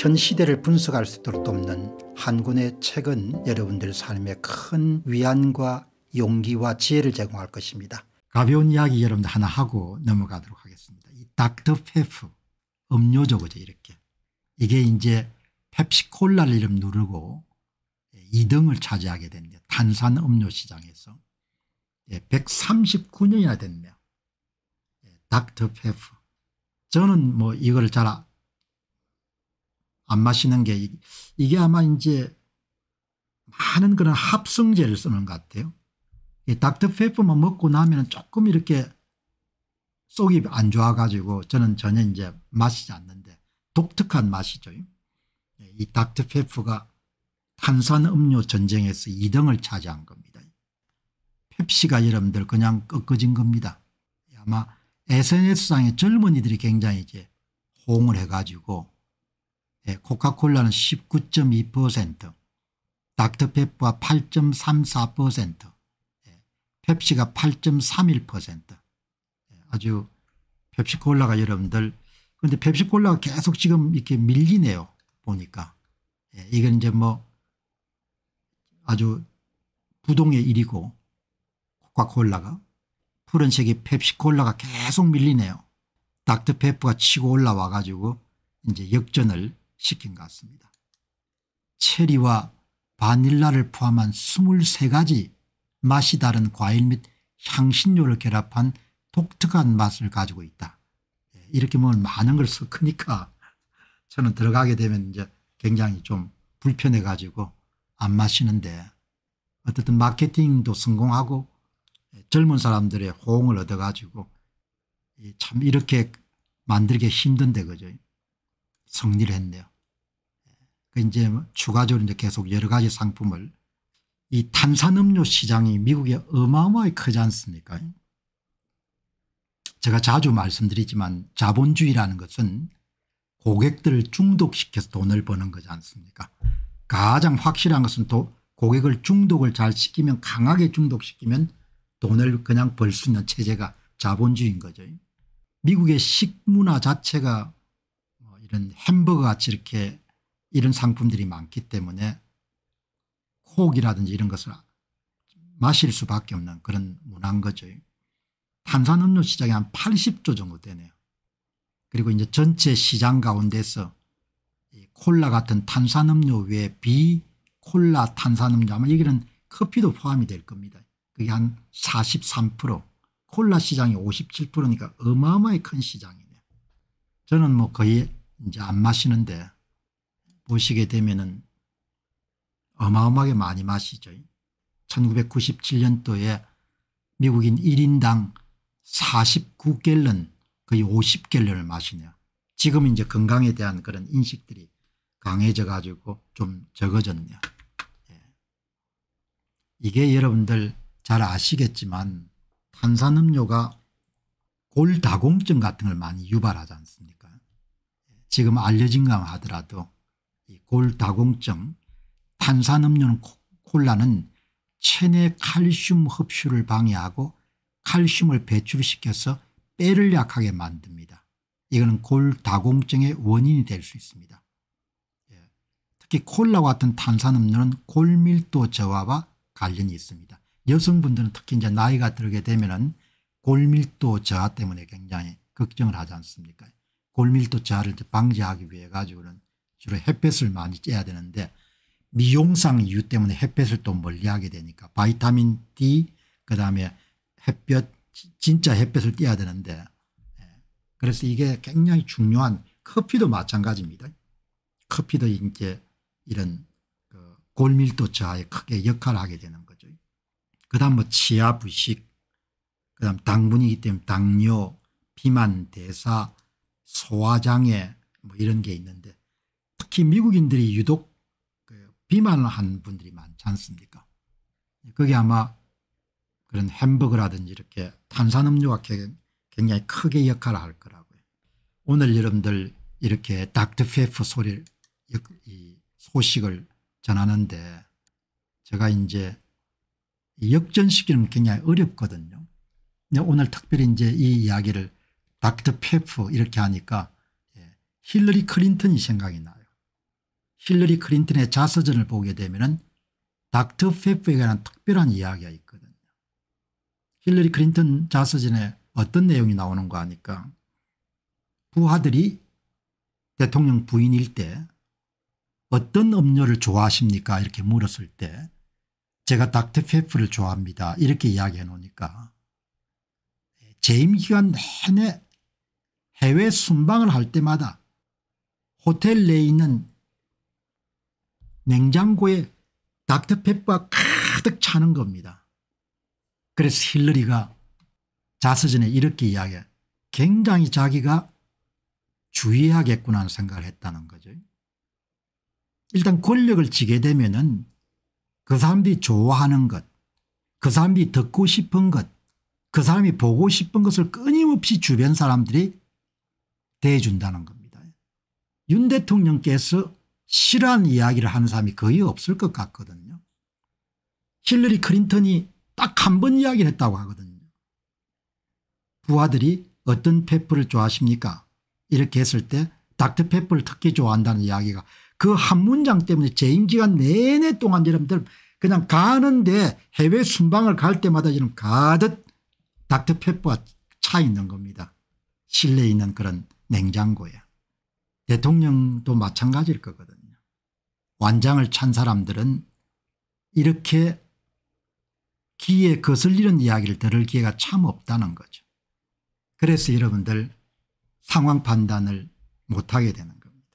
현 시대를 분석할 수 있도록 돕는 한군의 책은 여러분들 삶에 큰 위안과 용기와 지혜를 제공할 것입니다. 가벼운 이야기 여러분들 하나 하고 넘어가도록 하겠습니다. 이 닥터 페프 음료죠 그죠 이렇게 이게 이제 펩시콜라를 이름 누르고 2등을 예, 차지하게 됐네요. 탄산 음료 시장에서 139년이나 예, 됐네요. 예, 닥터 페프 저는 뭐 이걸 잘 아- 안 마시는 게 이게 아마 이제 많은 그런 합성제를 쓰는 것 같아요. 닥터페퍼만 먹고 나면 조금 이렇게 속이 안 좋아가지고 저는 전혀 이제 마시지 않는데 독특한 맛이죠. 이 닥터페퍼가 탄산음료 전쟁에서 2등을 차지한 겁니다. 펩시가 여러분들 그냥 꺾어진 겁니다. 아마 SNS상의 젊은이들이 굉장히 이제 호응을 해가지고 네, 코카콜라는 19.2%, 닥터페프와 8.34%, 네, 예, 펩시가 8.31%. 네, 예, 아주 펩시콜라가 여러분들 그런데 펩시콜라가 계속 지금 이렇게 밀리네요. 보니까. 예, 이건 이제 뭐 아주 부동의 일이고 코카콜라가 푸른색이 펩시콜라가 계속 밀리네요. 닥터페프가 치고 올라와 가지고 이제 역전을 시킨 것 같습니다. 체리와 바닐라를 포함한 23가지 맛이 다른 과일 및 향신료를 결합한 독특한 맛을 가지고 있다. 예, 이렇게 먹면 많은 걸 섞으니까 저는 들어가게 되면 이제 굉장히 좀 불편해 가지고 안 마시는데 어쨌든 마케팅도 성공하고 젊은 사람들의 호응을 얻어 가지고 참 이렇게 만들기 힘든데 그죠. 승리를 했네요. 그 이제 추가적으로 이제 계속 여러 가지 상품을 이 탄산음료 시장이 미국에 어마어마하게 크지 않습니까? 제가 자주 말씀드리지만 자본주의라는 것은 고객들을 중독시켜서 돈을 버는 거지 않습니까? 가장 확실한 것은 또 고객을 중독을 잘 시키면 강하게 중독시키면 돈을 그냥 벌 수 있는 체제가 자본주의인 거죠. 미국의 식문화 자체가 이런 햄버거 같이 이렇게 이런 상품들이 많기 때문에 콕이라든지 이런 것을 마실 수밖에 없는 그런 문화인 거죠. 탄산음료 시장이 한 80조 정도 되네요. 그리고 이제 전체 시장 가운데서 콜라 같은 탄산음료 외에 비콜라 탄산음료 아마 여기는 커피도 포함이 될 겁니다. 그게 한43% 콜라 시장이 57%니까 어마어마히 큰 시장이네요. 저는 뭐 거의 이제 안 마시는데 보시게 되면은 어마어마하게 많이 마시죠. 1997년도에 미국인 1인당 49갤런 거의 50갤런을 마시네요 지금 이제 건강에 대한 그런 인식들이 강해져 가지고 좀 적어졌네요. 예. 이게 여러분들 잘 아시겠지만 탄산음료가 골다공증 같은 걸 많이 유발하지 않습니까 지금 알려진 건 하더라도 골다공증 탄산음료는 콜라는 체내 칼슘 흡수를 방해하고 칼슘을 배출시켜서 뼈를 약하게 만듭니다. 이거는 골다공증의 원인이 될 수 있습니다. 예. 특히 콜라 같은 탄산음료는 골밀도 저하와 관련이 있습니다. 여성분들은 특히 이제 나이가 들게 되면 골밀도 저하 때문에 굉장히 걱정을 하지 않습니까? 골밀도 자를 방지하기 위해 가지고는 주로 햇볕을 많이 쬐야 되는데 미용상 이유 때문에 햇볕을 또 멀리하게 되니까 바이타민 D 그다음에 햇볕 진짜 햇볕을 떼야 되는데 예. 그래서 이게 굉장히 중요한 커피도 마찬가지입니다. 커피도 이제 이런 그 골밀도차에 크게 역할을 하게 되는 거죠. 그다음 뭐 치아 부식 그다음 당분이기 때문에 당뇨 비만 대사 소화장애 뭐 이런 게 있는데 특히 미국인들이 유독 그 비만을 한 분들이 많지 않습니까 그게 아마 그런 햄버거라든지 이렇게 탄산음료가 굉장히 크게 역할을 할 거라고요. 오늘 여러분들 이렇게 닥터페퍼 소리 소식을 전하는데 제가 이제 역전시키는 굉장히 어렵거든요. 오늘 특별히 이제 이 이야기를 닥터 페프 이렇게 하니까 예, 힐러리 클린턴이 생각이 나요. 힐러리 클린턴의 자서전을 보게 되면 은 닥터 페프에 관한 특별한 이야기가 있거든요. 힐러리 클린턴 자서전에 어떤 내용이 나오는가 하니까 부하들이 대통령 부인일 때 어떤 음료를 좋아하십니까 이렇게 물었을 때 제가 닥터 페프를 좋아합니다 이렇게 이야기해 놓으니까 예, 재임 기간 내내 해외 순방을 할 때마다 호텔 내에 있는 냉장고에 닥터페퍼가 가득 차는 겁니다. 그래서 힐러리가 자서전에 이렇게 이야기해 굉장히 자기가 주의하겠구나 하는 생각을 했다는 거죠. 일단 권력을 지게 되면 은그 사람들이 좋아하는 것, 그 사람들이 듣고 싶은 것, 그 사람이 보고 싶은 것을 끊임없이 주변 사람들이 대해준다는 겁니다. 윤 대통령께서 실한 이야기를 하는 사람이 거의 없을 것 같거든요. 힐러리 클린턴이 딱 한 번 이야기를 했다고 하거든요. 부하들이 어떤 페퍼를 좋아하십니까 이렇게 했을 때 닥터페퍼를 특히 좋아한다는 이야기가 그 한 문장 때문에 재임기간 내내 동안 여러분들 그냥 가는데 해외 순방을 갈 때마다 지금 가득 닥터페퍼가 차 있는 겁니다. 실내에 있는 그런 냉장고야. 대통령도 마찬가지일 거거든요. 완장을 찬 사람들은 이렇게 기에 거슬리는 이야기를 들을 기회가 참 없다는 거죠. 그래서 여러분들 상황 판단을 못하게 되는 겁니다.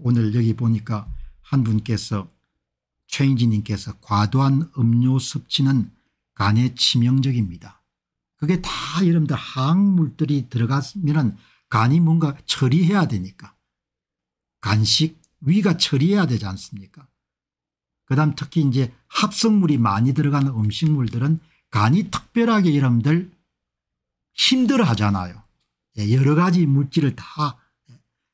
오늘 여기 보니까 한 분께서 최인지님께서 과도한 음료 섭취는 간에 치명적입니다. 그게 다 여러분들 항물들이 들어갔으면 간이 뭔가 처리해야 되니까 간식 위가 처리해야 되지 않습니까 그다음 특히 이제 합성물이 많이 들어가는 음식물들은 간이 특별하게 여러분들 힘들어 하잖아요. 예, 여러 가지 물질을 다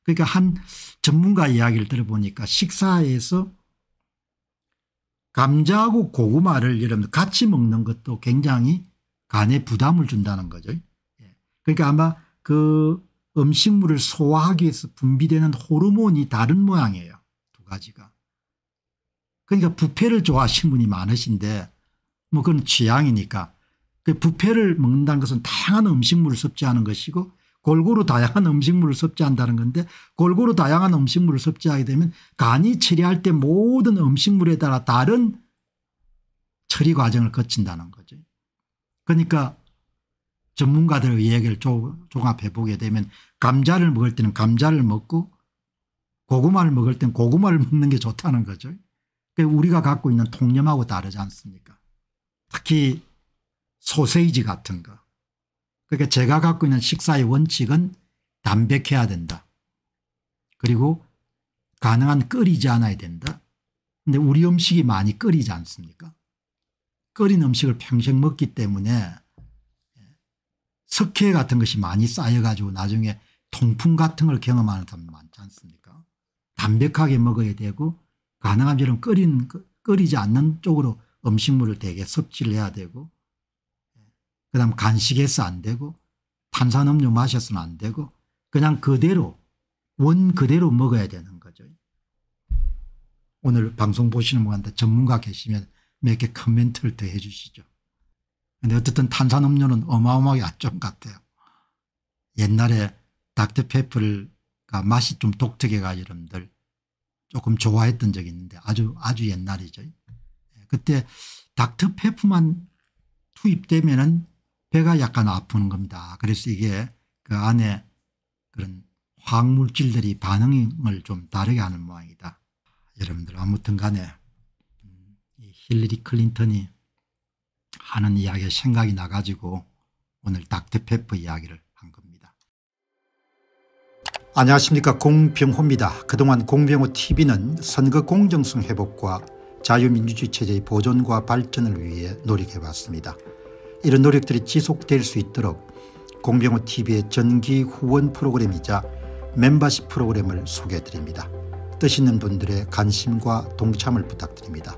그러니까 한 전문가 이야기를 들어보니까 식사에서 감자하고 고구마를 여러분 같이 먹는 것도 굉장히 간에 부담을 준다는 거죠. 예. 그러니까 아마 그 음식물을 소화하기 위해서 분비되는 호르몬이 다른 모양이에요. 두 가지가. 그러니까 부패를 좋아하시는 분이 많으신데 뭐 그건 취향이니까 그 부패를 먹는다는 것은 다양한 음식물을 섭취하는 것이고 골고루 다양한 음식물을 섭취한다는 건데 골고루 다양한 음식물을 섭취하게 되면 간이 처리할 때 모든 음식물에 따라 다른 처리 과정을 거친다는 거죠. 그러니까 전문가들의 이야기를 종합해 보게 되면 감자를 먹을 때는 감자를 먹고 고구마를 먹을 때는 고구마를 먹는 게 좋다는 거죠. 그러니까 우리가 갖고 있는 통념하고 다르지 않습니까 특히 소세이지 같은 거. 그러니까 제가 갖고 있는 식사의 원칙은 담백해야 된다. 그리고 가능한 끓이지 않아야 된다. 근데 우리 음식이 많이 끓이지 않습니까 끓인 음식을 평생 먹기 때문에 석회 같은 것이 많이 쌓여가지고 나중에 통풍 같은 걸 경험하는 사람 많지 않습니까 담백하게 먹어야 되고 가능한 점은 끓인, 끓이지 않는 쪽으로 음식물을 되게 섭취를 해야 되고 그 다음 간식에서안 되고 탄산음료 마셔서는 안 되고 그냥 그대로 원 그대로 먹어야 되는 거죠. 오늘 방송 보시는 분한테 전문가 계시면 몇개 커멘트를 더 해 주시죠. 근데 어쨌든 탄산음료는 어마어마하게 약점 같아요. 옛날에 닥터페퍼가 맛이 좀 독특해가 여러분들 조금 좋아했던 적이 있는데 아주 아주 옛날이죠. 예, 그때 닥터페퍼만 투입되면은 배가 약간 아프는 겁니다. 그래서 이게 그 안에 그런 화학물질들이 반응을 좀 다르게 하는 모양이다. 여러분들 아무튼 간에 힐리리 클린턴이 하는 이야기에 생각이 나가지고 오늘 닥터페퍼 이야기를 한 겁니다. 안녕하십니까 공병호입니다. 그동안 공병호TV는 선거 공정성 회복과 자유민주주의 체제의 보존과 발전을 위해 노력해왔습니다. 이런 노력들이 지속될 수 있도록 공병호TV의 전기 후원 프로그램이자 멤버십 프로그램을 소개해드립니다. 뜻 있는 분들의 관심과 동참을 부탁드립니다.